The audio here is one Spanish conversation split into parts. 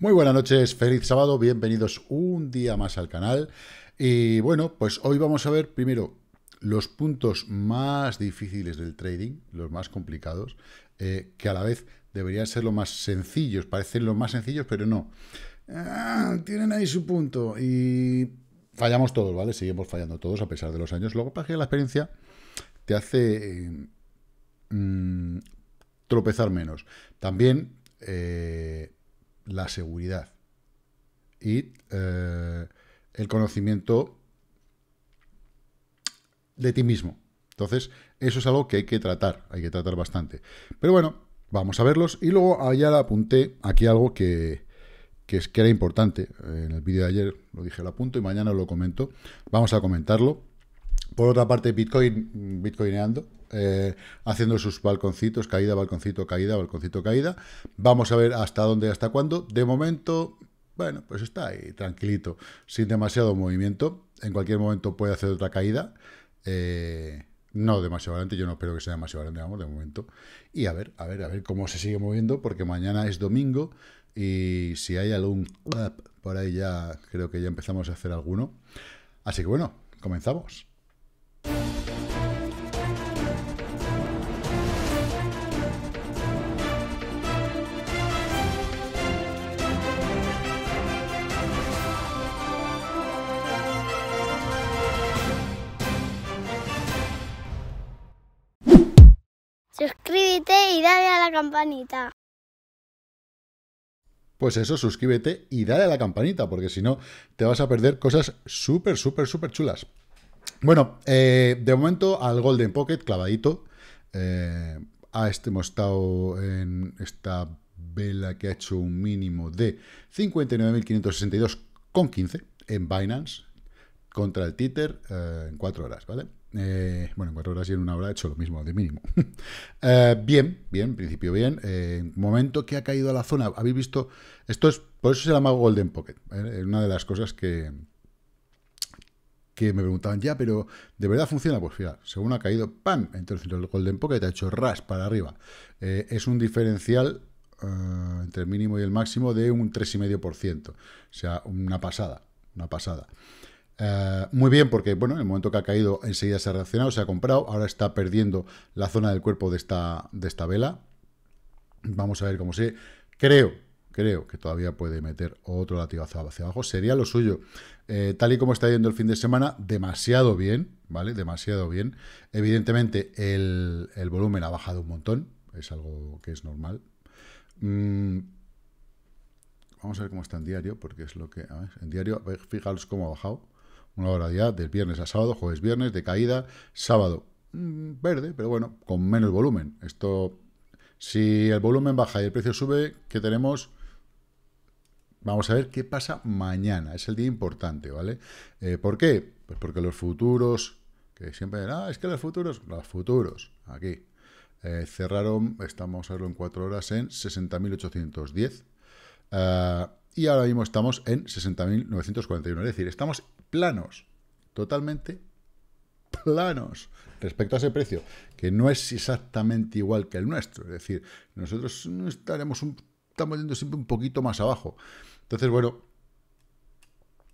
Muy buenas noches, feliz sábado, bienvenidos un día más al canal. Y bueno, pues hoy vamos a ver primero los puntos más difíciles del trading, los más complicados, eh, que a la vez deberían ser los más sencillos, parecen los más sencillos, pero no. Ah, tienen ahí su punto y fallamos todos, ¿vale? Seguimos fallando todos a pesar de los años. Luego, para que la experiencia te hace eh, mm, tropezar menos. También... Eh, la seguridad y eh, el conocimiento de ti mismo. Entonces, eso es algo que hay que tratar, hay que tratar bastante. Pero bueno, vamos a verlos. Y luego allá ah, le apunté aquí algo que, es, que era importante. En el vídeo de ayer lo dije, lo apunto y mañana lo comento. Vamos a comentarlo. Por otra parte, Bitcoin, mm, Bitcoineando, eh, haciendo sus balconcitos, caída, balconcito, caída, balconcito, caída. Vamos a ver hasta dónde, hasta cuándo. De momento, bueno, pues está ahí, tranquilito, sin demasiado movimiento. En cualquier momento puede hacer otra caída. Eh, no demasiado grande, yo no espero que sea demasiado grande, vamos, de momento. Y a ver, a ver, a ver cómo se sigue moviendo, porque mañana es domingo y si hay algún por ahí ya creo que ya empezamos a hacer alguno. Así que bueno, comenzamos. y dale a la campanita. Pues eso, suscríbete y dale a la campanita, porque si no te vas a perder cosas súper, súper, súper chulas. Bueno, eh, de momento al Golden Pocket, clavadito. Eh, a este hemos estado en esta vela que ha hecho un mínimo de con 59.562,15 en Binance contra el Tether eh, en 4 horas, ¿vale? Eh, bueno, en cuatro horas y en una hora he hecho lo mismo, de mínimo. Eh, bien, bien, principio bien. Eh, momento que ha caído a la zona, habéis visto, esto es, por eso se llama Golden Pocket. una de las cosas que, que me preguntaban, ya, pero ¿de verdad funciona? Pues fíjate, según ha caído, ¡pam! Entonces el Golden Pocket ha hecho ras para arriba. es un diferencial entre el mínimo y el máximo de un 3,5%. O sea, una pasada, una pasada. Eh, muy bien, porque bueno, en el momento que ha caído, enseguida se ha reaccionado, se ha comprado, ahora está perdiendo la zona del cuerpo de esta, de esta vela. Vamos a ver cómo sigue. Creo, creo que todavía puede meter otro latigazo hacia abajo. Sería lo suyo. Eh, tal y como está yendo el fin de semana, demasiado bien, ¿vale? Demasiado bien. Evidentemente, el, el volumen ha bajado un montón. Es algo que es normal. Mm, vamos a ver cómo está en diario, porque es lo que... en diario, fijaros cómo ha bajado una ya, del viernes a sábado, jueves, viernes, de caída, sábado mm, verde, pero bueno, con menos volumen. Esto, si el volumen baja y el precio sube, ¿qué tenemos? Vamos a ver qué pasa mañana, es el día importante, ¿vale? Eh, ¿Por qué? Pues porque los futuros, que siempre, ah, es que los futuros, los futuros, aquí, eh, cerraron, estamos a verlo en cuatro horas, en 60.810. Ah, y ahora mismo estamos en 60.941. Es decir, estamos planos, totalmente planos respecto a ese precio, que no es exactamente igual que el nuestro. Es decir, nosotros estaremos estamos yendo siempre un poquito más abajo. Entonces, bueno,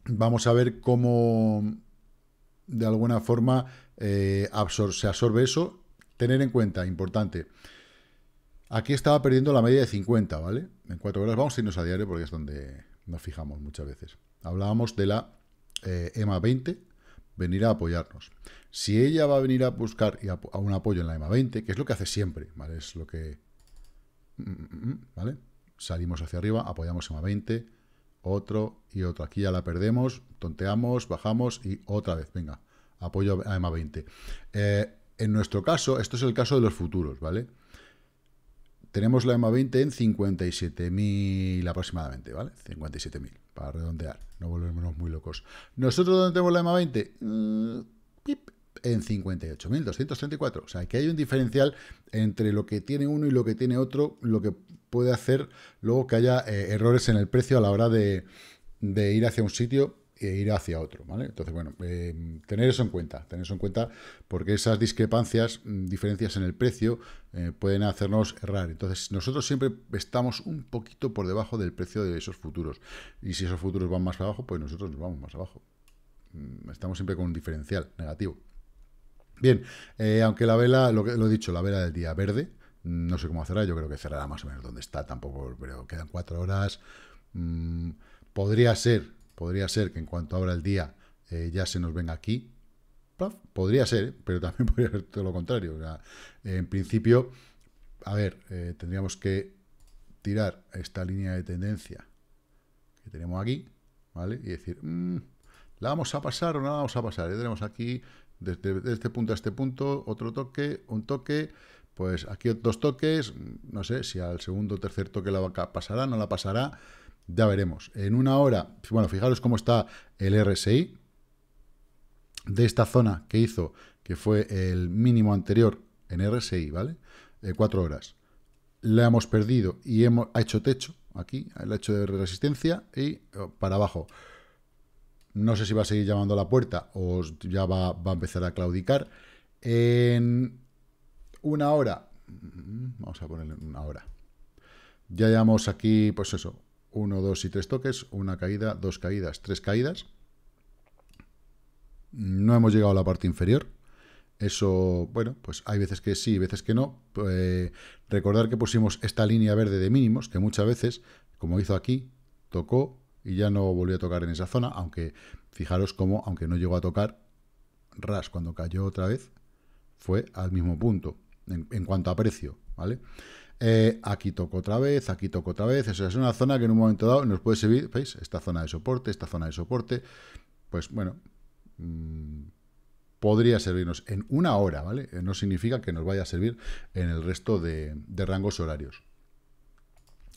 vamos a ver cómo de alguna forma eh, se absorbe eso. Tener en cuenta, importante, aquí estaba perdiendo la media de 50, ¿vale? En 4 horas vamos a irnos a diario porque es donde nos fijamos muchas veces. Hablábamos de la EMA eh, 20 venir a apoyarnos. Si ella va a venir a buscar y a, un apoyo en la EMA 20, que es lo que hace siempre, ¿vale? Es lo que... Mm, mm, mm, ¿Vale? Salimos hacia arriba, apoyamos EMA 20, otro y otro. Aquí ya la perdemos, tonteamos, bajamos y otra vez, venga, apoyo a EMA 20. Eh, en nuestro caso, esto es el caso de los futuros, ¿vale? Tenemos la EMA 20 en 57.000 aproximadamente, ¿vale? 57.000, para redondear no volvernos muy locos. ¿Nosotros donde tenemos la EMA 20? Mm, en 58.234. O sea, que hay un diferencial entre lo que tiene uno y lo que tiene otro, lo que puede hacer luego que haya eh, errores en el precio a la hora de, de ir hacia un sitio e ir hacia otro, ¿vale? Entonces, bueno, eh, tener eso en cuenta, tener eso en cuenta, porque esas discrepancias, mm, diferencias en el precio, eh, pueden hacernos errar. Entonces, nosotros siempre estamos un poquito por debajo del precio de esos futuros. Y si esos futuros van más abajo, pues nosotros nos vamos más abajo. Mm, estamos siempre con un diferencial negativo. Bien, eh, aunque la vela, lo, he dicho, la vela del día verde, mm, no sé cómo cerrará, yo creo que cerrará más o menos donde está, tampoco, pero quedan cuatro horas. podría ser podría ser que en cuanto abra el día eh, ya se nos venga aquí. Podría ser, pero también podría ser todo lo contrario. en principio, a ver, eh, tendríamos que tirar esta línea de tendencia que tenemos aquí, ¿vale? Y decir, mm, ¿la vamos a pasar o no la vamos a pasar? Ya tenemos aquí, desde, este punto a este punto, otro toque, un toque, pues aquí dos toques, no sé si al segundo o tercer toque la pasará, no la pasará, ya veremos. En una hora, bueno, fijaros cómo está el RSI de esta zona que hizo, que fue el mínimo anterior en RSI, ¿vale? Eh, cuatro horas. La hemos perdido y hemos, ha hecho techo aquí, el hecho de resistencia y eh, para abajo. No sé si va a seguir llamando a la puerta o ya va, va a empezar a claudicar. En una hora, mm, vamos a ponerle una hora. Ya llevamos aquí, pues eso, 1, dos y tres toques, una caída, dos caídas, tres caídas. No hemos llegado a la parte inferior. Eso, bueno, pues hay veces que sí, veces que no. Eh, recordar que pusimos esta línea verde de mínimos, que muchas veces, como hizo aquí, tocó y ya no volvió a tocar en esa zona, aunque fijaros cómo, aunque no llegó a tocar, RAS cuando cayó otra vez, fue al mismo punto, en, cuanto a precio, ¿vale? vale eh, aquí toco otra vez, aquí toco otra vez. Eso es una zona que en un momento dado nos puede servir, ¿veis? Esta zona de soporte, esta zona de soporte. Pues bueno, mm, podría servirnos en una hora, ¿vale? Eh, no significa que nos vaya a servir en el resto de rangos horarios.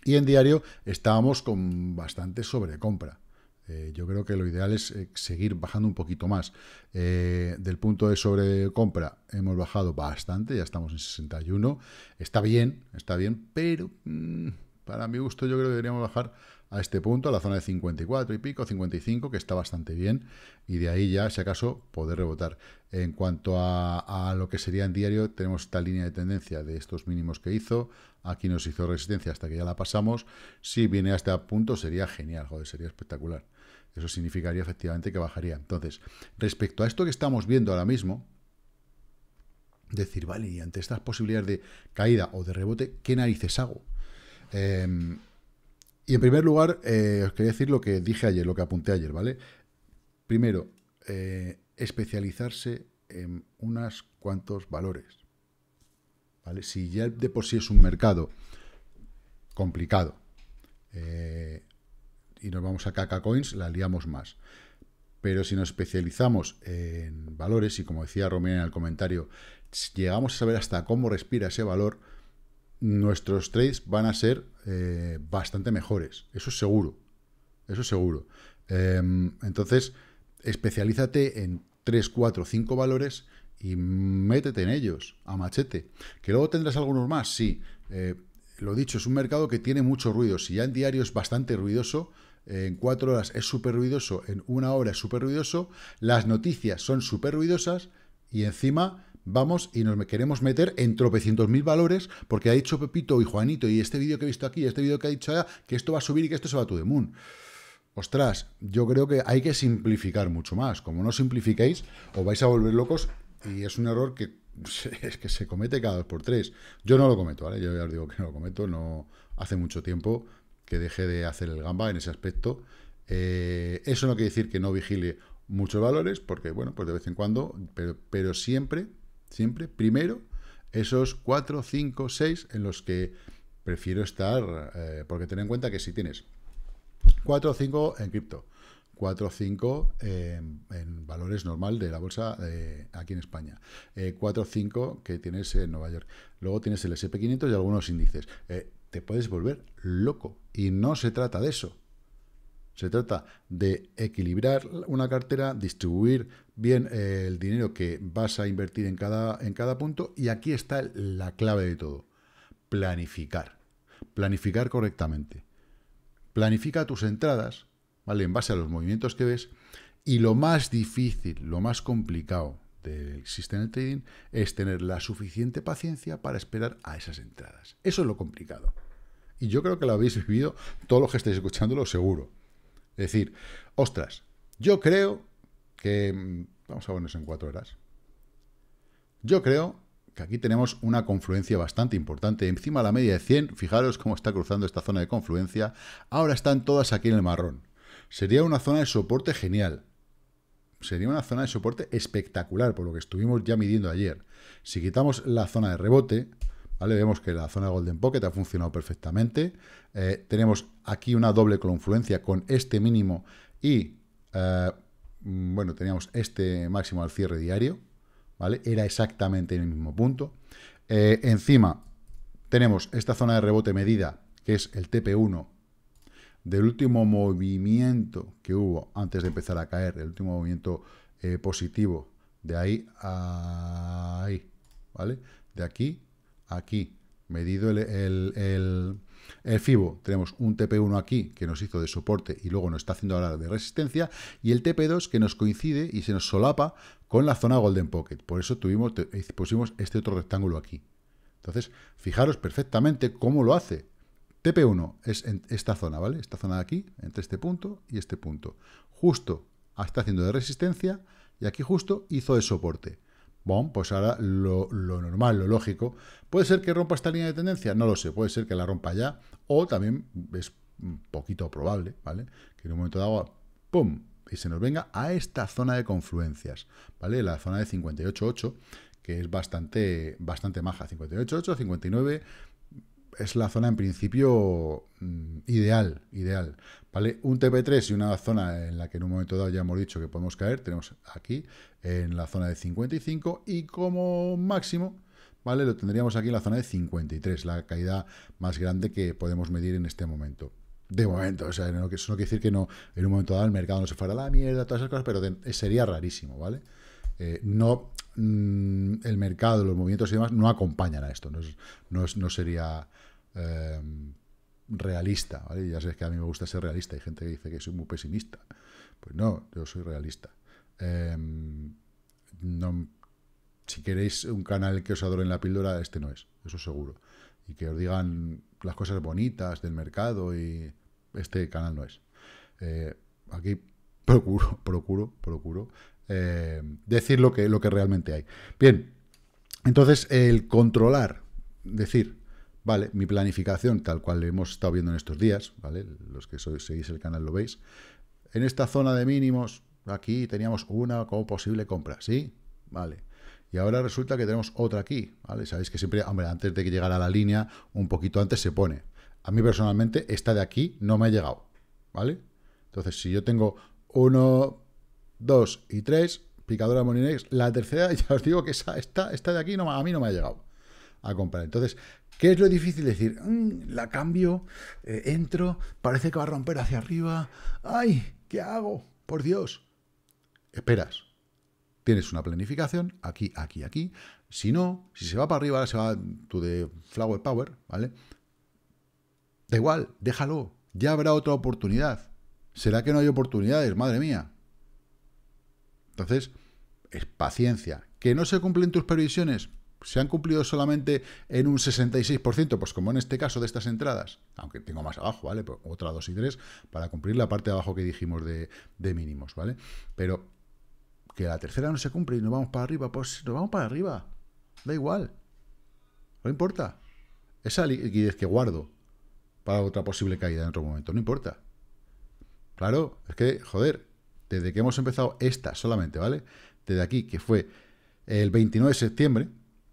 Y en diario estábamos con bastante sobrecompra. Eh, yo creo que lo ideal es eh, seguir bajando un poquito más. Eh, del punto de sobrecompra hemos bajado bastante, ya estamos en 61. Está bien, está bien, pero mm, para mi gusto yo creo que deberíamos bajar a este punto, a la zona de 54 y pico, 55, que está bastante bien, y de ahí ya, si acaso, poder rebotar. En cuanto a, lo que sería en diario, tenemos esta línea de tendencia de estos mínimos que hizo, aquí nos hizo resistencia hasta que ya la pasamos, si viene a este punto sería genial, joder, sería espectacular. Eso significaría efectivamente que bajaría. Entonces, respecto a esto que estamos viendo ahora mismo, decir, vale, y ante estas posibilidades de caída o de rebote, ¿qué narices hago? Em, y en primer lugar, eh, os quería decir lo que dije ayer, lo que apunté ayer, ¿vale? Primero, eh, especializarse en unos cuantos valores. ¿Vale? Si ya de por sí es un mercado complicado, eh, y nos vamos a KK Coins, la liamos más. Pero si nos especializamos en valores, y como decía Romina en el comentario, llegamos a saber hasta cómo respira ese valor, nuestros trades van a ser eh, bastante mejores. Eso es seguro. Eso es seguro. Em, entonces, especialízate en 3, 4, 5 valores y métete en ellos, a machete. ¿Que luego tendrás algunos más? Sí. Eh, lo dicho, es un mercado que tiene mucho ruido. Si ya en diario es bastante ruidoso, en cuatro horas es súper ruidoso, en una hora es súper ruidoso, las noticias son súper ruidosas y encima vamos y nos queremos meter en tropecientos mil valores porque ha dicho Pepito y Juanito y este vídeo que he visto aquí, este vídeo que ha dicho allá, que esto va a subir y que esto se va a tu moon. Ostras, yo creo que hay que simplificar mucho más. Como no simplifiquéis, os vais a volver locos y es un error que es que se comete cada dos por tres. Yo no lo cometo, ¿vale? Yo ya os digo que no lo cometo, no hace mucho tiempo que deje de hacer el gamba en ese aspecto. Eh, eso no quiere decir que no vigile muchos valores, porque bueno, pues de vez en cuando, pero, siempre, siempre, primero, esos 4, 5, 6 en los que prefiero estar, eh, porque ten en cuenta que si tienes 4 o 5 en cripto, 4 o 5 en valores normal de la bolsa eh, aquí en España, 4 o 5 que tienes en Nueva York, luego tienes el SP500 y algunos índices, te puedes volver loco, y no se trata de eso. Se trata de equilibrar una cartera, distribuir bien eh, el dinero que vas a invertir en cada, en cada punto. Y aquí está la clave de todo. Planificar. Planificar correctamente. Planifica tus entradas, ¿vale? En base a los movimientos que ves. Y lo más difícil, lo más complicado del sistema de trading es tener la suficiente paciencia para esperar a esas entradas. Eso es lo complicado. Y yo creo que lo habéis vivido todos los que estáis escuchándolo, seguro. Es decir, ostras, yo creo que... Mm, vamos a ponernos en cuatro horas. Yo creo que aquí tenemos una confluencia bastante importante. Encima de la media de 100, fijaros cómo está cruzando esta zona de confluencia. Ahora están todas aquí en el marrón. Sería una zona de soporte genial. Sería una zona de soporte espectacular, por lo que estuvimos ya midiendo ayer. Si quitamos la zona de rebote, Vemos que la zona Golden Pocket ha funcionado perfectamente. Eh, tenemos aquí una doble confluencia con este mínimo y, eh, mm, bueno, teníamos este máximo al cierre diario, ¿vale? Era exactamente en el mismo punto. Eh, encima tenemos esta zona de rebote medida, que es el TP1, del último movimiento que hubo antes de empezar a caer, el último movimiento positivo, de ahí a ahí, ¿vale? De aquí aquí, medido el, FIBO, tenemos un TP1 aquí que nos hizo de soporte y luego nos está haciendo ahora de resistencia, y el TP2 que nos coincide y se nos solapa con la zona Golden Pocket. Por eso tuvimos, eh, pusimos este otro rectángulo aquí. Entonces, fijaros perfectamente cómo lo hace. TP1 es esta zona, ¿vale? Esta zona de aquí, entre este punto y este punto. Justo ah, está haciendo de resistencia y aquí justo hizo de soporte. Bueno, pues ahora lo, normal, lo lógico. ¿Puede ser que rompa esta línea de tendencia? No lo sé, puede ser que la rompa ya, o también es un poquito probable, ¿vale? Que en un momento dado, ¡pum! y se nos venga a esta zona de confluencias, ¿vale? La zona de 58.8, que es bastante, bastante maja, 58.8, 59, es la zona en principio mm, ideal, ideal. Un TP3 y una zona en la que en un momento dado ya hemos dicho que podemos caer, tenemos aquí en la zona de 55 y como máximo, ¿vale? Lo tendríamos aquí en la zona de 53, la caída más grande que podemos medir en este momento. De momento, o sea, eso no quiere decir que no, en un momento dado el mercado no se fuera a la mierda, todas esas cosas, pero eh, sería rarísimo, ¿vale? Eh, no, mm, el mercado, los movimientos y demás no acompañan a esto, no, sería... Eh, realista, Ya sabes que a mí me gusta ser realista, hay gente que dice que soy muy pesimista. Pues no, yo soy realista. Em, no, si queréis un canal que os adore en la píldora, este no es, eso seguro. Y que os digan las cosas bonitas del mercado y este canal no es. Eh, aquí procuro, procuro, procuro eh, decir lo que, lo que realmente hay. Bien, entonces el controlar, decir, Vale, mi planificación, tal cual hemos estado viendo en estos días, ¿vale? Los que sois, seguís el canal lo veis. En esta zona de mínimos, aquí teníamos una como posible compra, ¿sí? Vale. Y ahora resulta que tenemos otra aquí, ¿vale? Sabéis que siempre, hombre, antes de que llegara la línea, un poquito antes se pone. A mí personalmente, esta de aquí no me ha llegado, ¿vale? Entonces, si yo tengo uno, dos y tres, picadora Moninex, la tercera, ya os digo que esa, esta, de aquí no, a mí no me ha llegado a comprar. Entonces, ¿Qué es lo difícil? decir, mm, la cambio, eh, entro, parece que va a romper hacia arriba. ¡Ay! ¿Qué hago? Por Dios. Esperas. Tienes una planificación, aquí, aquí, aquí. Si no, si se va para arriba, ahora se va tu de Flower Power, ¿vale? Da igual, déjalo. Ya habrá otra oportunidad. ¿Será que no hay oportunidades? Madre mía. Entonces, es paciencia. ¿Que no se cumplen tus previsiones? se han cumplido solamente en un 66%, pues como en este caso de estas entradas, aunque tengo más abajo, ¿vale? Pues otra 2 y 3 para cumplir la parte de abajo que dijimos de, de mínimos, ¿vale? Pero que la tercera no se cumple y nos vamos para arriba, pues nos vamos para arriba, da igual, no importa. Esa liquidez que guardo para otra posible caída en otro momento, no importa. Claro, es que, joder, desde que hemos empezado esta solamente, ¿vale? Desde aquí, que fue el 29 de septiembre,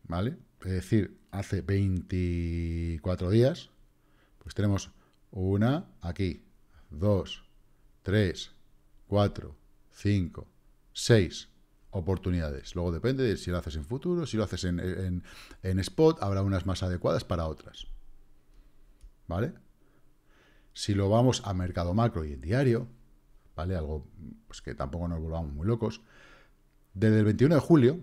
¿vale? Es decir, hace 24 días, pues tenemos una aquí, dos, tres, cuatro, cinco, seis oportunidades. Luego depende de si lo haces en futuro, si lo haces en, spot, habrá unas más adecuadas para otras. ¿Vale? Si lo vamos a mercado macro y en diario, ¿vale? Algo pues, que tampoco nos volvamos muy locos. Desde el 21 de julio,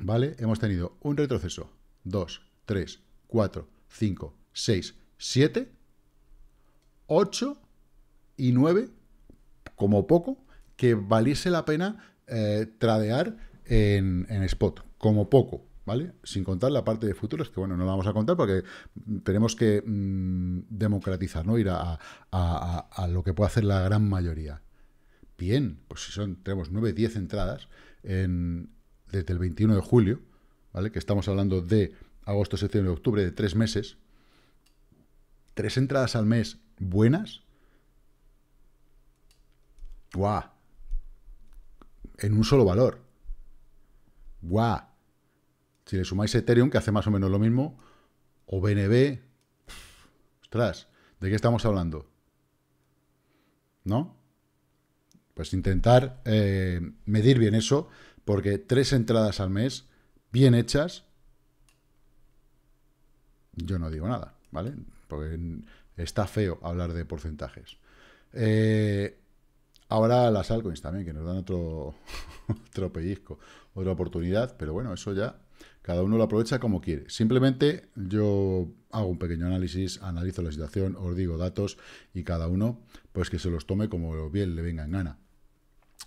¿Vale? Hemos tenido un retroceso, 2, 3, 4, 5, 6, 7, 8 y 9, como poco, que valiese la pena eh, tradear en, spot, como poco, ¿vale? Sin contar la parte de futuros, que bueno, no la vamos a contar porque tenemos que mm, democratizar, ¿no? Ir a, lo que puede hacer la gran mayoría. Bien, pues si son, tenemos 9, 10 entradas en, desde el 21 de julio, ¿vale? Que estamos hablando de agosto, septiembre, octubre, de tres meses. Tres entradas al mes buenas. ¡Guau! En un solo valor. ¡Guau! Si le sumáis Ethereum, que hace más o menos lo mismo, o BNB, ostras, ¿de qué estamos hablando? ¿No? Pues intentar eh, medir bien eso porque tres entradas al mes, bien hechas, yo no digo nada, ¿vale? Porque está feo hablar de porcentajes. Eh, ahora las altcoins también, que nos dan otro, otro pellizco, otra oportunidad, pero bueno, eso ya cada uno lo aprovecha como quiere. Simplemente yo hago un pequeño análisis, analizo la situación, os digo datos y cada uno pues que se los tome como bien le venga en gana.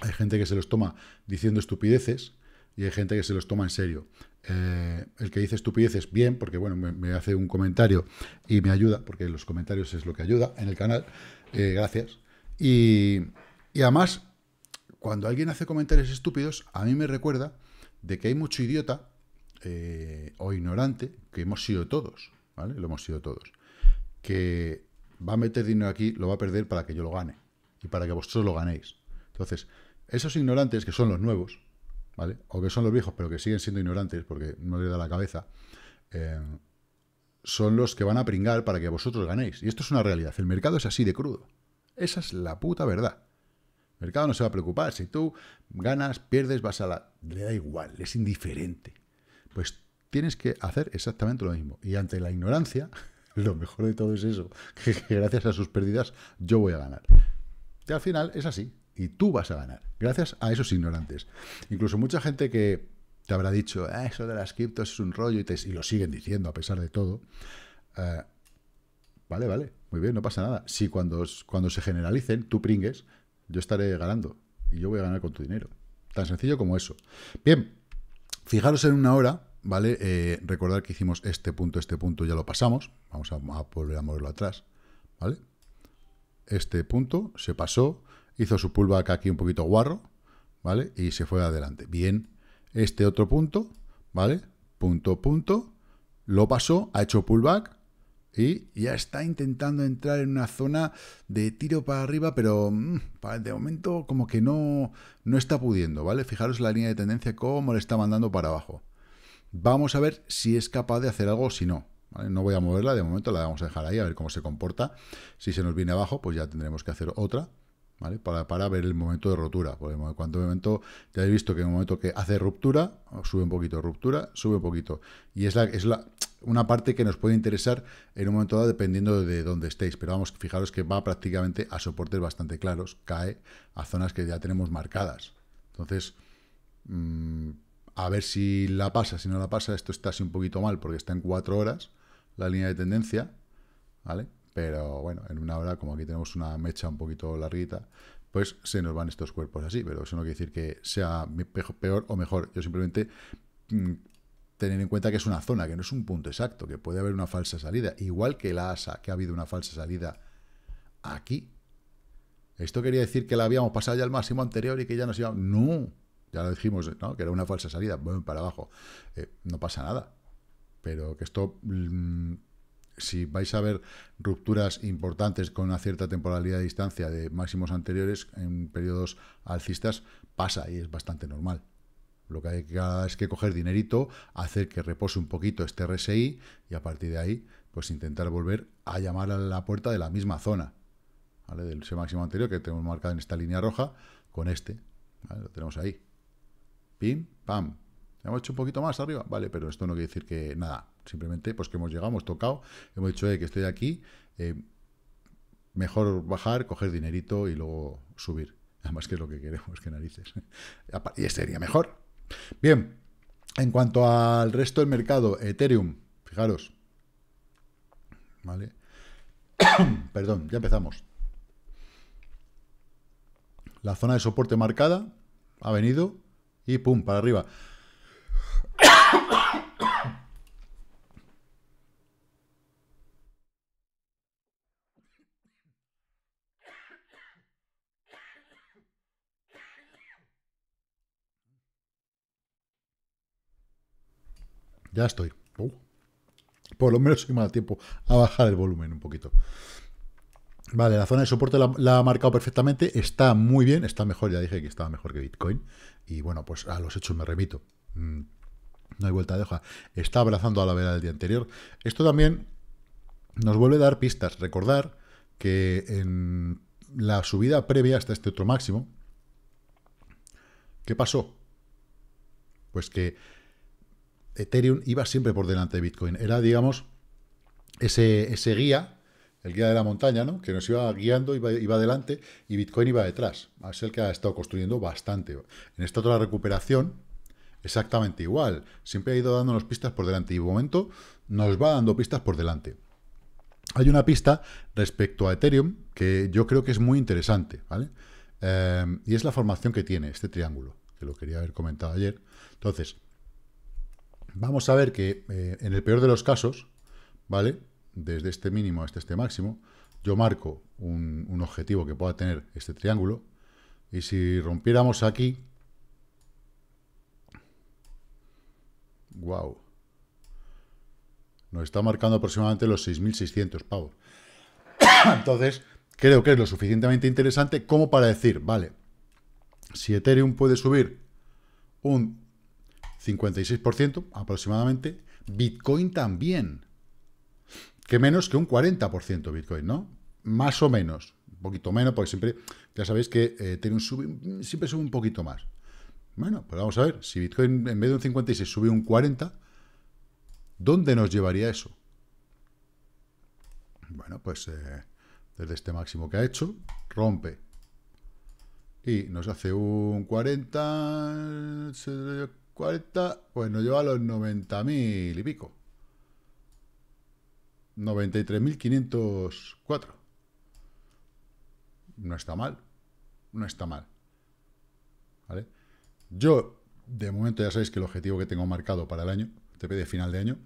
Hay gente que se los toma diciendo estupideces y hay gente que se los toma en serio. Eh, el que dice estupideces, bien, porque bueno, me, hace un comentario y me ayuda, porque los comentarios es lo que ayuda en el canal. Eh, gracias. Y, además, cuando alguien hace comentarios estúpidos, a mí me recuerda de que hay mucho idiota eh, o ignorante, que hemos sido todos, ¿vale? Lo hemos sido todos, que va a meter dinero aquí, lo va a perder para que yo lo gane y para que vosotros lo ganéis. Entonces, esos ignorantes, que son los nuevos, ¿vale? O que son los viejos, pero que siguen siendo ignorantes porque no les da la cabeza, eh, son los que van a pringar para que vosotros ganéis. Y esto es una realidad. El mercado es así de crudo. Esa es la puta verdad. El mercado no se va a preocupar. Si tú ganas, pierdes, vas a la... Le da igual, es indiferente. Pues tienes que hacer exactamente lo mismo. Y ante la ignorancia, lo mejor de todo es eso, que gracias a sus pérdidas yo voy a ganar. Y al final es así y tú vas a ganar, gracias a esos ignorantes. Incluso mucha gente que te habrá dicho, ah, eso de las criptos es un rollo y, y, lo siguen diciendo a pesar de todo. Eh, vale, vale, muy bien, no pasa nada. Si cuando, cuando se generalicen, tú pringues, yo estaré ganando y yo voy a ganar con tu dinero. Tan sencillo como eso. Bien, fijaros en una hora, ¿vale? Eh, recordar que hicimos este punto, este punto, ya lo pasamos. Vamos a, a volver a moverlo atrás, ¿vale? Este punto se pasó, hizo su pullback aquí un poquito guarro, ¿vale? Y se fue adelante. Bien, este otro punto, ¿vale? Punto, punto, lo pasó, ha hecho pullback y ya está intentando entrar en una zona de tiro para arriba, pero mm, de momento como que no, no está pudiendo, ¿vale? Fijaros la línea de tendencia, cómo le está mandando para abajo. Vamos a ver si es capaz de hacer algo o si no. No voy a moverla, de momento la vamos a dejar ahí, a ver cómo se comporta. Si se nos viene abajo, pues ya tendremos que hacer otra. Para, ver el momento de rotura. Porque en cuanto momento, ya he visto que en el momento que hace ruptura, sube un poquito, ruptura, sube un poquito. Y es, la, es la, una parte que nos puede interesar en un momento dado dependiendo de dónde estéis. Pero vamos, fijaros que va prácticamente a soportes bastante claros, cae a zonas que ya tenemos marcadas. Entonces, mm, a ver si la pasa, si no la pasa, esto está así un poquito mal porque está en cuatro horas la línea de tendencia, ¿vale? Pero bueno, en una hora, como aquí tenemos una mecha un poquito larguita, pues se nos van estos cuerpos así. Pero eso no quiere decir que sea peor o mejor. Yo simplemente mm, tener en cuenta que es una zona, que no es un punto exacto, que puede haber una falsa salida. Igual que la ASA, que ha habido una falsa salida aquí. Esto quería decir que la habíamos pasado ya al máximo anterior y que ya nos íbamos... ¡No! Ya lo dijimos, ¿no? Que era una falsa salida. Bueno, para abajo. Eh, no pasa nada. Pero que esto mm, si vais a ver rupturas importantes con una cierta temporalidad de distancia de máximos anteriores en periodos alcistas, pasa y es bastante normal. Lo que hay que es que coger dinerito, hacer que repose un poquito este RSI y a partir de ahí, pues intentar volver a llamar a la puerta de la misma zona, ¿vale? Del máximo anterior que tenemos marcado en esta línea roja con este, Lo tenemos ahí. Pim, pam, Hemos hecho un poquito más arriba, vale, pero esto no quiere decir que nada, simplemente pues que hemos llegado, hemos tocado, hemos dicho eh, que estoy aquí, eh, mejor bajar, coger dinerito y luego subir. Además que es lo que queremos, que narices. y este sería mejor. Bien, en cuanto al resto del mercado, Ethereum, fijaros, vale, perdón, ya empezamos. La zona de soporte marcada ha venido y pum, para arriba. Ya estoy. Uh. Por lo menos que me tiempo a bajar el volumen un poquito. Vale, la zona de soporte la, ha marcado perfectamente. Está muy bien. Está mejor, ya dije que estaba mejor que Bitcoin. Y bueno, pues a los hechos me remito. Mm. No hay vuelta de hoja. Está abrazando a la vela del día anterior. Esto también nos vuelve a dar pistas. Recordar que en la subida previa hasta este otro máximo, ¿qué pasó? Pues que Ethereum iba siempre por delante de Bitcoin. Era, digamos, ese, guía, el guía de la montaña, ¿no? Que nos iba guiando, iba, iba adelante y Bitcoin iba detrás. Es el que ha estado construyendo bastante. En esta otra recuperación, exactamente igual. Siempre ha ido dándonos pistas por delante y de momento nos va dando pistas por delante. Hay una pista respecto a Ethereum que yo creo que es muy interesante, ¿vale? Eh, y es la formación que tiene este triángulo, que lo quería haber comentado ayer. Entonces, vamos a ver que eh, en el peor de los casos, ¿vale? Desde este mínimo hasta este máximo, yo marco un, objetivo que pueda tener este triángulo, y si rompiéramos aquí, wow, nos está marcando aproximadamente los 6.600 pavos. Entonces, creo que es lo suficientemente interesante como para decir, vale, si Ethereum puede subir un 56% aproximadamente. Bitcoin también. Que menos que un 40% Bitcoin, ¿no? Más o menos. Un poquito menos, porque siempre, ya sabéis que eh, tiene un sub, siempre sube un poquito más. Bueno, pues vamos a ver. Si Bitcoin en vez de un 56 sube un 40, ¿dónde nos llevaría eso? Bueno, pues eh, desde este máximo que ha hecho, rompe. Y nos hace un 40... 40, pues nos lleva a los 90.000 y pico. 93.504. No está mal. No está mal. ¿Vale? Yo, de momento ya sabéis que el objetivo que tengo marcado para el año, TP de final de año,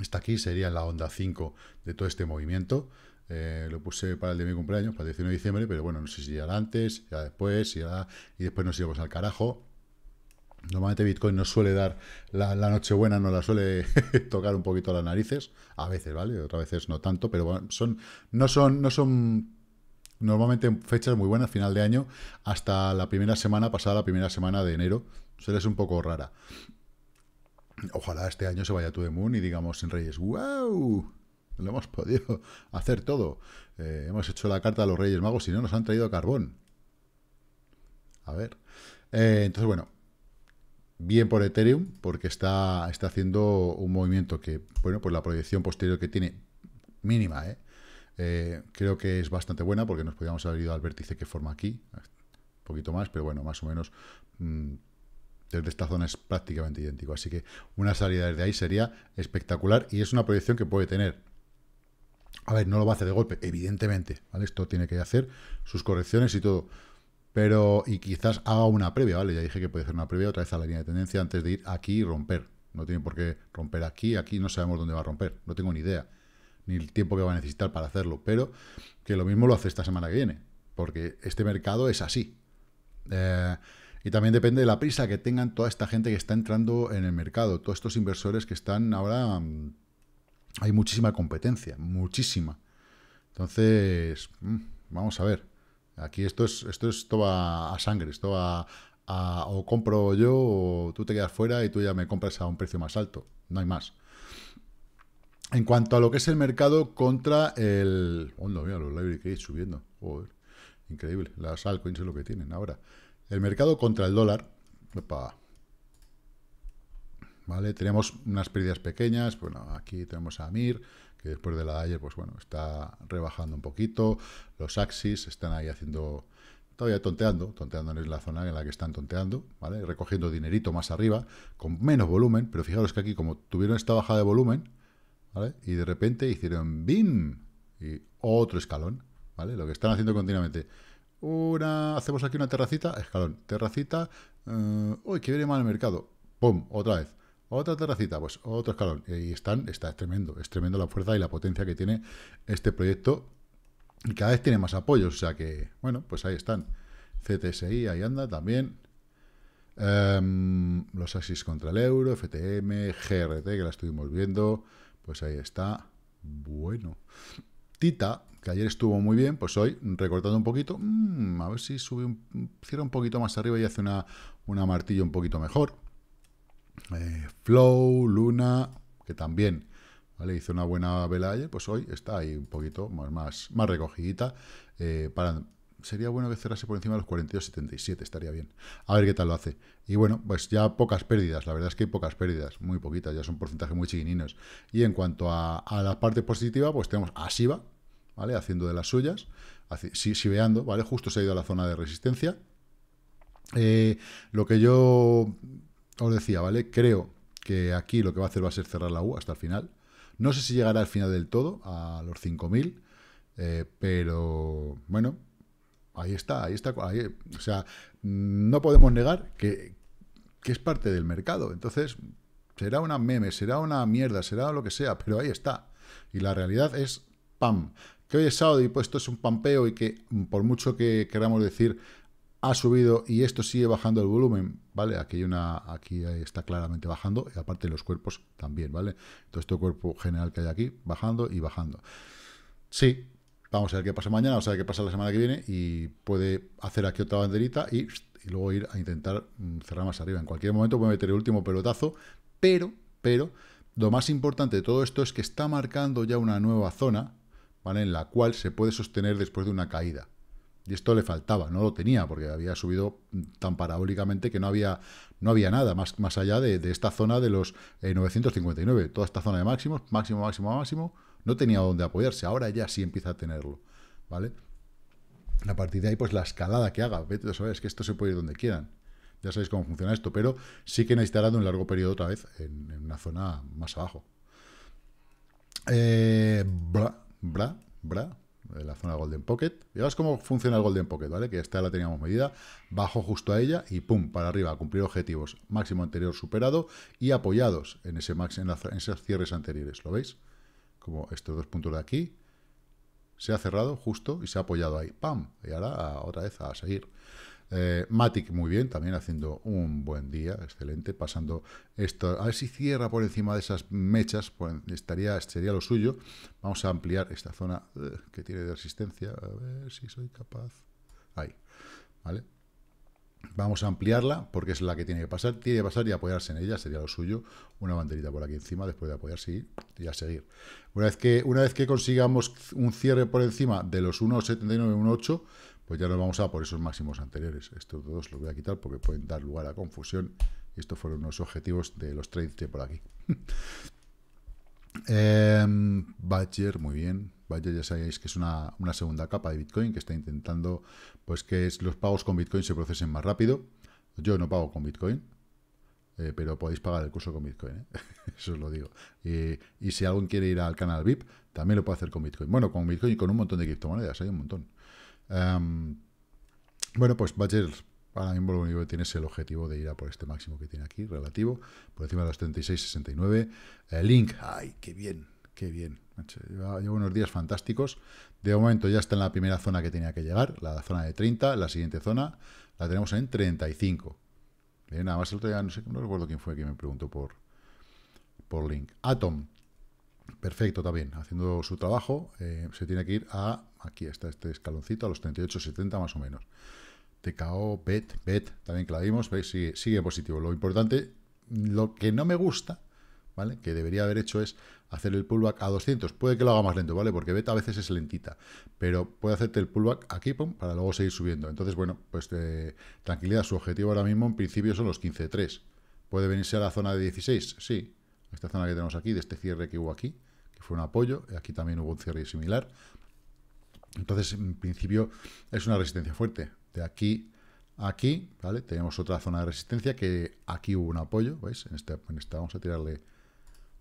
está aquí, sería la onda 5 de todo este movimiento. Eh, lo puse para el de mi cumpleaños, para el 19 de diciembre, pero bueno, no sé si ya antes, ya después, si y después nos llevamos al carajo. Normalmente Bitcoin nos suele dar la, noche buena, nos la suele tocar un poquito las narices, a veces, ¿vale? Otras veces no tanto, pero bueno, son, no son, no son normalmente fechas muy buenas, final de año, hasta la primera semana, pasada la primera semana de enero, suele ser un poco rara. Ojalá este año se vaya To de Moon y digamos en Reyes, ¡wow! Lo hemos podido hacer todo. Eh, hemos hecho la carta a los Reyes Magos y no nos han traído carbón. A ver. Eh, entonces, bueno, bien por Ethereum, porque está, está haciendo un movimiento que, bueno, pues la proyección posterior que tiene, mínima, ¿eh? Eh, creo que es bastante buena, porque nos podríamos haber ido al vértice que forma aquí, un poquito más, pero bueno, más o menos mm, desde esta zona es prácticamente idéntico. Así que una salida desde ahí sería espectacular y es una proyección que puede tener. A ver, no lo va a hacer de golpe, evidentemente, ¿vale? Esto tiene que hacer sus correcciones y todo pero, y quizás haga una previa, ¿vale? Ya dije que puede hacer una previa otra vez a la línea de tendencia antes de ir aquí y romper. No tiene por qué romper aquí, aquí no sabemos dónde va a romper, no tengo ni idea, ni el tiempo que va a necesitar para hacerlo, pero que lo mismo lo hace esta semana que viene, porque este mercado es así. Eh, y también depende de la prisa que tengan toda esta gente que está entrando en el mercado, todos estos inversores que están ahora... Mm, hay muchísima competencia, muchísima. Entonces, mm, vamos a ver. Aquí esto es, esto es todo a, sangre, esto va a, o compro yo o tú te quedas fuera y tú ya me compras a un precio más alto. No hay más. En cuanto a lo que es el mercado contra el... ¡Oh, mira, los library que subiendo! increíble. Las altcoins es lo que tienen ahora. El mercado contra el dólar... ¿vale? Tenemos unas pérdidas pequeñas, bueno, aquí tenemos a Amir, que después de la de ayer, pues bueno, está rebajando un poquito, los Axis están ahí haciendo, todavía tonteando, tonteando en la zona en la que están tonteando, ¿vale? Recogiendo dinerito más arriba, con menos volumen, pero fijaros que aquí como tuvieron esta bajada de volumen, Y de repente hicieron BIM y otro escalón, ¿vale? Lo que están haciendo continuamente. Una, hacemos aquí una terracita, escalón, terracita, eh, uy, que viene mal el mercado, ¡pum! Otra vez otra terracita, pues otro escalón. Y están, está tremendo, es tremendo la fuerza y la potencia que tiene este proyecto. Y cada vez tiene más apoyos, o sea que, bueno, pues ahí están. CTSI, ahí anda también. Em, los Axis contra el euro, FTM, GRT, que la estuvimos viendo. Pues ahí está. Bueno. Tita, que ayer estuvo muy bien, pues hoy, recortando un poquito, mm, a ver si sube un, cierra un poquito más arriba y hace una, una martillo un poquito mejor. Eh, Flow, Luna, que también ¿vale? hizo una buena vela ayer, pues hoy está ahí un poquito más, más, recogidita. Eh, para, sería bueno que cerrase por encima de los 42,77, estaría bien. A ver qué tal lo hace. Y bueno, pues ya pocas pérdidas, la verdad es que hay pocas pérdidas, muy poquitas, ya son porcentajes muy chiquininos. Y en cuanto a, la parte positiva, pues tenemos a Shiba, ¿vale? Haciendo de las suyas, veando ¿vale? Justo se ha ido a la zona de resistencia. Eh, lo que yo os decía, ¿vale? Creo que aquí lo que va a hacer va a ser cerrar la U hasta el final. No sé si llegará al final del todo, a los 5.000, eh, pero bueno, ahí está, ahí está. o sea, no podemos negar que, que es parte del mercado. Entonces, será una meme, será una mierda, será lo que sea, pero ahí está. Y la realidad es, pam, que hoy es sábado y pues esto es un pampeo y que por mucho que queramos decir ha subido y esto sigue bajando el volumen, ¿vale? Aquí hay una, aquí está claramente bajando, y aparte los cuerpos también, ¿vale? Todo este cuerpo general que hay aquí, bajando y bajando. Sí, vamos a ver qué pasa mañana, vamos a ver qué pasa la semana que viene, y puede hacer aquí otra banderita y, y luego ir a intentar mm, cerrar más arriba. En cualquier momento puede meter el último pelotazo, pero, pero, lo más importante de todo esto es que está marcando ya una nueva zona, ¿vale? En la cual se puede sostener después de una caída. Y esto le faltaba, no lo tenía, porque había subido tan parabólicamente que no había, no había nada más, más allá de, esta zona de los 959. Eh, Toda esta zona de máximos, máximo, máximo, máximo, no tenía dónde apoyarse. Ahora ya sí empieza a tenerlo, ¿vale? A partir de ahí, pues la escalada que haga, vete a saber, es que esto se puede ir donde quieran. Ya sabéis cómo funciona esto, pero sí que necesitarán un largo periodo otra vez en, una zona más abajo. Eh, bra, bra, bra, la zona Golden Pocket. veas cómo funciona el Golden Pocket, ¿vale? Que esta la teníamos medida, bajo justo a ella y pum, para arriba, cumplir objetivos, máximo anterior superado y apoyados en, ese en, esos cierres anteriores, ¿lo veis? Como estos dos puntos de aquí, se ha cerrado justo y se ha apoyado ahí, pam, y ahora otra vez a seguir. Eh, Matic muy bien, también haciendo un buen día, excelente, pasando esto. A ver si cierra por encima de esas mechas, pues estaría, sería lo suyo. Vamos a ampliar esta zona eh, que tiene de resistencia, a ver si soy capaz. Ahí, ¿vale? Vamos a ampliarla porque es la que tiene que pasar. Tiene que pasar y apoyarse en ella, sería lo suyo. Una banderita por aquí encima, después de apoyarse y a seguir. Una vez que, una vez que consigamos un cierre por encima de los 1,79, 1,8, pues ya nos vamos a por esos máximos anteriores. Estos dos los voy a quitar porque pueden dar lugar a confusión. Estos fueron los objetivos de los trades de por aquí. Em, Badger, muy bien. Badger ya sabéis que es una, segunda capa de Bitcoin que está intentando pues que los pagos con Bitcoin se procesen más rápido. Yo no pago con Bitcoin, eh, pero podéis pagar el curso con Bitcoin, ¿eh? eso os lo digo. Y, y si alguien quiere ir al canal VIP, también lo puede hacer con Bitcoin. Bueno, con Bitcoin y con un montón de criptomonedas, hay un montón. Em, bueno, pues Badger para mismo en único tiene el objetivo de ir a por este máximo que tiene aquí, relativo, por encima de los 36,69. Eh, Link, ¡ay, qué bien! ¡Qué bien! Lleva, unos días fantásticos. De momento ya está en la primera zona que tenía que llegar, la zona de 30. La siguiente zona la tenemos en 35. Bien, eh, nada más el otro día, no, sé, recuerdo quién fue que me preguntó por, por Link. Atom, perfecto también, haciendo su trabajo, eh, se tiene que ir a, aquí está este escaloncito, a los 38,70 más o menos. TKO, BET, BET, también que la vimos, ¿veis? Sigue, positivo. Lo importante, lo que no me gusta, ¿vale? Que debería haber hecho es hacer el pullback a 200. Puede que lo haga más lento, ¿vale? Porque Bet a veces es lentita, pero puede hacerte el pullback aquí, para luego seguir subiendo. Entonces, bueno, pues eh, tranquilidad, su objetivo ahora mismo en principio son los 15.3. ¿Puede venirse a la zona de 16? Sí, esta zona que tenemos aquí, de este cierre que hubo aquí, fue un apoyo. Y Aquí también hubo un cierre similar. Entonces, en principio, es una resistencia fuerte. De aquí a aquí, ¿vale? Tenemos otra zona de resistencia que aquí hubo un apoyo, ¿veis? En este, esta, vamos a tirarle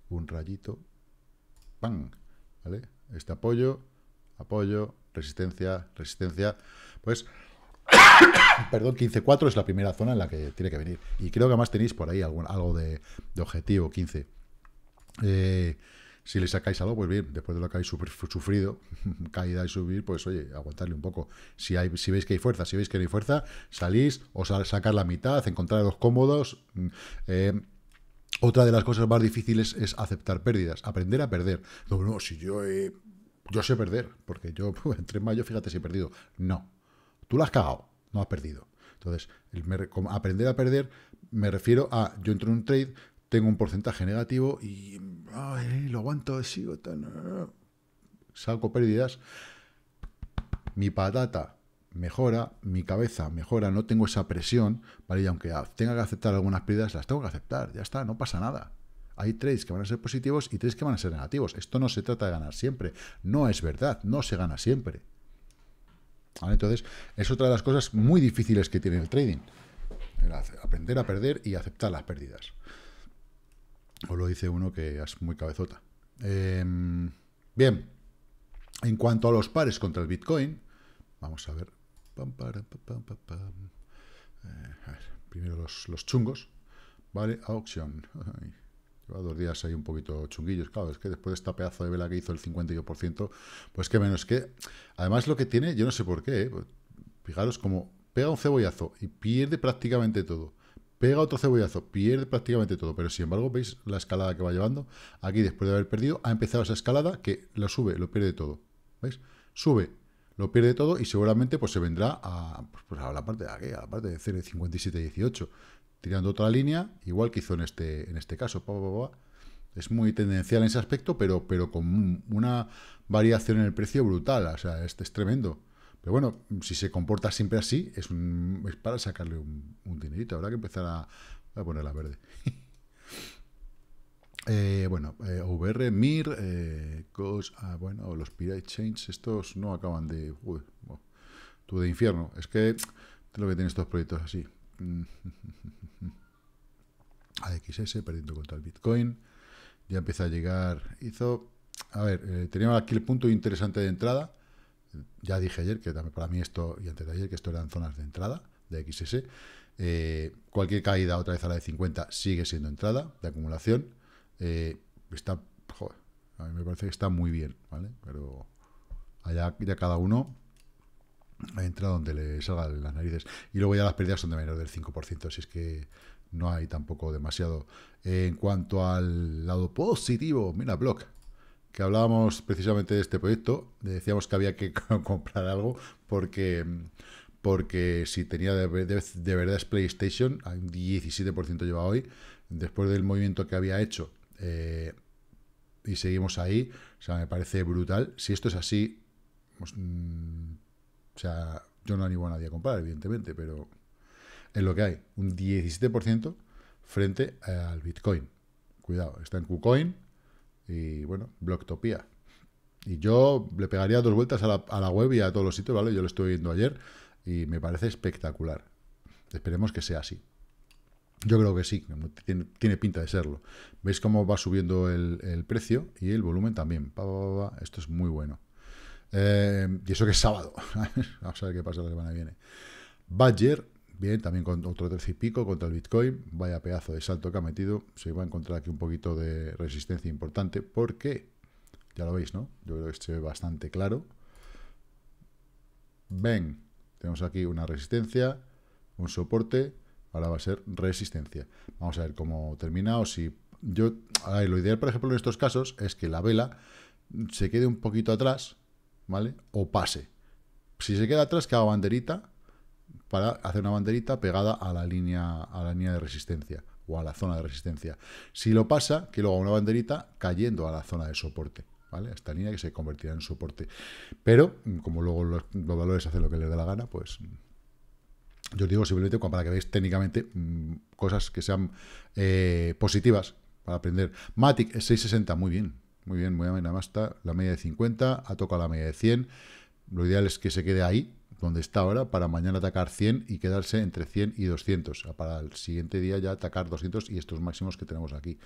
un rayito. ¡Pam! ¿Vale? Este apoyo, apoyo, resistencia, resistencia. Pues, perdón, 15.4 es la primera zona en la que tiene que venir. Y creo que además tenéis por ahí algo de, de objetivo, 15. Eh, si le sacáis algo, pues bien, después de lo que habéis sufrido, caída y subir, pues oye, aguantarle un poco. Si, hay, si veis que hay fuerza, si veis que hay fuerza, salís, os sacar la mitad, los cómodos. Mm, eh, otra de las cosas más difíciles es aceptar pérdidas, aprender a perder. No, no, si yo yo sé perder, porque yo pues, entre mayo, fíjate si he perdido. No, tú la has cagado, no has perdido. Entonces, el, aprender a perder, me refiero a, yo entro en un trade, tengo un porcentaje negativo y lo aguanto, sigo tan... Ah, saco pérdidas. Mi patata mejora, mi cabeza mejora, no tengo esa presión, ¿vale? Y aunque tenga que aceptar algunas pérdidas, las tengo que aceptar, ya está, no pasa nada. Hay trades que van a ser positivos y trades que van a ser negativos. Esto no se trata de ganar siempre. No es verdad, no se gana siempre. Entonces, es otra de las cosas muy difíciles que tiene el trading. aprender a perder y aceptar las pérdidas. O lo dice uno que es muy cabezota. Em, bien, en cuanto a los pares contra el Bitcoin, vamos a ver. primero los, chungos. Vale, auction. lleva dos días ahí un poquito chunguillos. Claro, es que después de esta pedazo de vela que hizo el 51%, pues que menos que... Además lo que tiene, yo no sé por qué, eh, pues, fijaros como pega un cebollazo y pierde prácticamente todo pega otro cebollazo, pierde prácticamente todo, pero sin embargo, veis la escalada que va llevando, aquí después de haber perdido, ha empezado esa escalada que lo sube, lo pierde todo, ¿veis? Sube, lo pierde todo y seguramente pues se vendrá a, pues, pues, la parte de aquí, a la parte de 0,5718, tirando otra línea, igual que hizo en este, en este caso, es muy tendencial en ese aspecto, pero, pero con una variación en el precio brutal, o sea, este es tremendo. Pero bueno, si se comporta siempre así, es, para sacarle un, dinerito. Habrá que empezar a, ponerla verde. Eh, bueno, eh, VR, MIR, eh, COS, ah, bueno, los Pirate Chains, estos no acaban de... Oh, tú de infierno. Es que lo que tiene estos proyectos así. AXS perdiendo contra el Bitcoin. Ya empieza a llegar. Hizo... A ver, teníamos aquí el punto interesante de entrada ya dije ayer que para mí esto, y antes de ayer, que esto eran zonas de entrada de XS. Eh, cualquier caída otra vez a la de 50 sigue siendo entrada de acumulación. Eh, está, joder, a mí me parece que está muy bien, ¿vale? Pero allá ya cada uno entra donde le salgan las narices. Y luego ya las pérdidas son de menos del 5%, así es que no hay tampoco demasiado. en cuanto al lado positivo, mira, Block, que hablábamos precisamente de este proyecto, decíamos que había que comprar algo porque, porque si tenía de, verdad es PlayStation, un 17% lleva hoy, después del movimiento que había hecho eh, y seguimos ahí, o sea, me parece brutal. Si esto es así, pues, mm, o sea, yo no animo a nadie a comprar, evidentemente, pero es lo que hay, un 17% frente eh, al Bitcoin. Cuidado, está en KuCoin, y bueno, Blocktopia Y yo le pegaría dos vueltas a la, web y a todos los sitios, ¿vale? Yo lo estuve viendo ayer y me parece espectacular. Esperemos que sea así. Yo creo que sí, tiene, pinta de serlo. ¿Veis cómo va subiendo el, precio y el volumen también? Esto es muy bueno. Eh, y eso que es sábado. Vamos a ver qué pasa la semana que viene. Badger Bien, también con otro tercio y pico contra el Bitcoin. Vaya pedazo de salto que ha metido. Se va a encontrar aquí un poquito de resistencia importante. porque, Ya lo veis, ¿no? Yo creo que se bastante claro. Ven, tenemos aquí una resistencia, un soporte. Ahora va a ser resistencia. Vamos a ver cómo termina o si... Yo, lo ideal, por ejemplo, en estos casos es que la vela se quede un poquito atrás, ¿vale? O pase. Si se queda atrás, que haga banderita, para hacer una banderita pegada a la línea, a la línea de resistencia o a la zona de resistencia. Si lo pasa, que luego una banderita cayendo a la zona de soporte. ¿Vale? Esta línea que se convertirá en soporte. Pero, mm, como luego los, valores hacen lo que les dé la gana, pues mm, yo os digo simplemente para que veáis técnicamente mm, cosas que sean eh, positivas para aprender. Matic 660, muy bien, muy bien, muy bien. Nada la media de 50, ha tocado la media de 100. Lo ideal es que se quede ahí, donde está ahora, para mañana atacar 100 y quedarse entre 100 y 200. Para el siguiente día ya atacar 200 y estos máximos que tenemos aquí.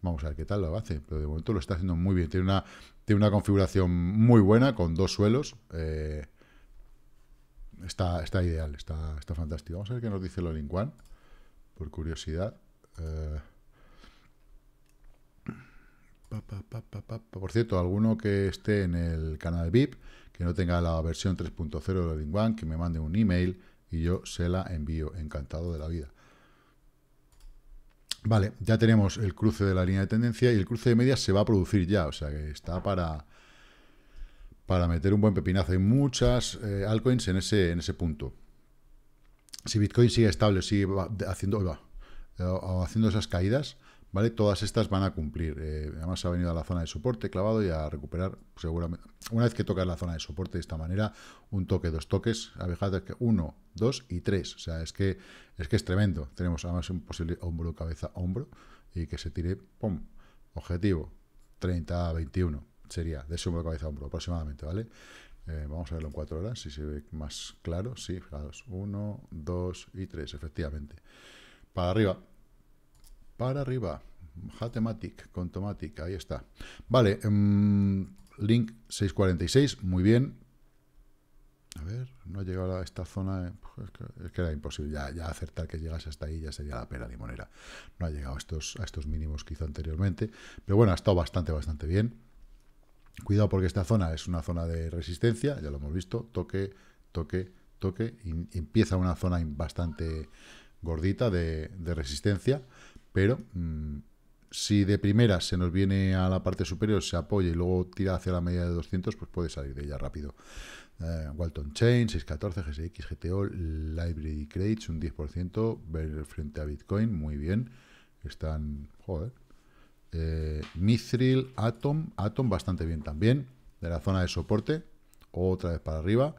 Vamos a ver qué tal lo hace, pero de momento lo está haciendo muy bien. Tiene una, una configuración muy buena con dos suelos. Eh, está, ideal, está, fantástico. Vamos a ver qué nos dice Lolin linguan por curiosidad. Eh, por cierto, alguno que esté en el canal VIP, que no tenga la versión 3.0 de One... que me mande un email y yo se la envío. Encantado de la vida. Vale, ya tenemos el cruce de la línea de tendencia y el cruce de medias se va a producir ya, o sea que está para, para meter un buen pepinazo. Hay muchas eh, altcoins en ese, en ese punto. Si Bitcoin sigue estable, sigue haciendo, eh, haciendo esas caídas, ¿vale? Todas estas van a cumplir. Eh, además, ha venido a la zona de soporte clavado y a recuperar seguramente. Una vez que tocas la zona de soporte de esta manera, un toque, dos toques, que uno, dos y tres. O sea, es que es, que es tremendo. Tenemos además un posible hombro, cabeza, hombro y que se tire, ¡pum! Objetivo, 30 a 21 sería de ese hombro, cabeza, hombro aproximadamente, ¿vale? Eh, vamos a verlo en cuatro horas, si se ve más claro. Sí, fijados uno, dos y tres, efectivamente. Para arriba, para arriba. Hatematic, con Tomatic, ahí está. Vale, em, link 646, muy bien. A ver, no ha llegado a esta zona, eh, es que, era imposible, ya, acertar que llegase hasta ahí ya sería la pera limonera. No ha llegado a estos, a estos mínimos que hizo anteriormente, pero bueno, ha estado bastante, bastante bien. Cuidado porque esta zona es una zona de resistencia, ya lo hemos visto, toque, toque, toque, y empieza una zona bastante gordita de resistencia, pero mm, si de primera se nos viene a la parte superior, se apoya y luego tira hacia la media de 200, pues puede salir de ella rápido. Eh, Walton Chain, 614, GSX, GTO, Library Crates, un 10%, ver frente a Bitcoin, muy bien. Están, joder. Eh, Mithril, Atom, Atom bastante bien también, de la zona de soporte, otra vez para arriba.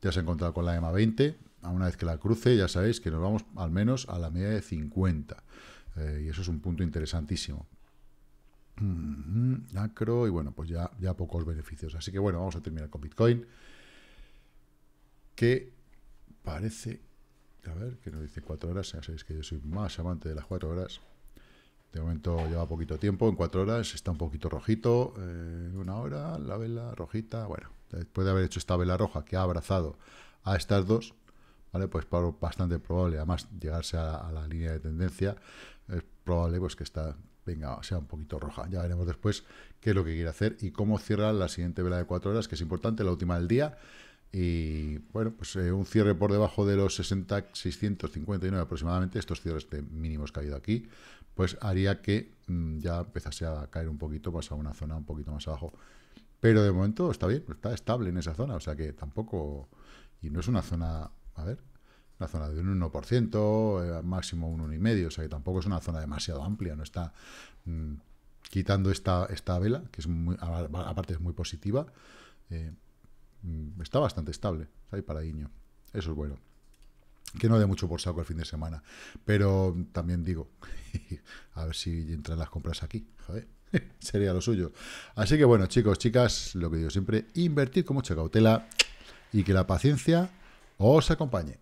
Ya se ha encontrado con la EMA 20, a una vez que la cruce, ya sabéis que nos vamos al menos a la media de 50. Eh, y eso es un punto interesantísimo. Mm-hmm, Acro, y bueno, pues ya, ya pocos beneficios. Así que bueno, vamos a terminar con Bitcoin. Que parece. A ver, que nos dice cuatro horas. Ya sabéis que yo soy más amante de las cuatro horas. De momento lleva poquito tiempo, en cuatro horas está un poquito rojito, eh, una hora la vela rojita, bueno, después de haber hecho esta vela roja que ha abrazado a estas dos, ¿vale? Pues bastante probable, además llegarse a, la línea de tendencia, es probable pues que está venga, sea un poquito roja. Ya veremos después qué es lo que quiere hacer y cómo cierra la siguiente vela de cuatro horas, que es importante, la última del día. Y bueno, pues eh, un cierre por debajo de los 60, 659 aproximadamente, estos cierres de mínimos que ha habido aquí, pues haría que mm, ya empezase a caer un poquito, pues a una zona un poquito más abajo. Pero de momento está bien, está estable en esa zona, o sea que tampoco... Y no es una zona a ver, una zona de un 1%, eh, máximo un 1,5%, o sea que tampoco es una zona demasiado amplia, no está mm, quitando esta, esta vela, que es muy, aparte es muy positiva, eh, mm, está bastante estable, está ahí iño eso es bueno. Que no dé mucho por saco el fin de semana. Pero también digo, a ver si entran las compras aquí. Joder, sería lo suyo. Así que bueno, chicos, chicas, lo que digo siempre, invertir con mucha cautela y que la paciencia os acompañe.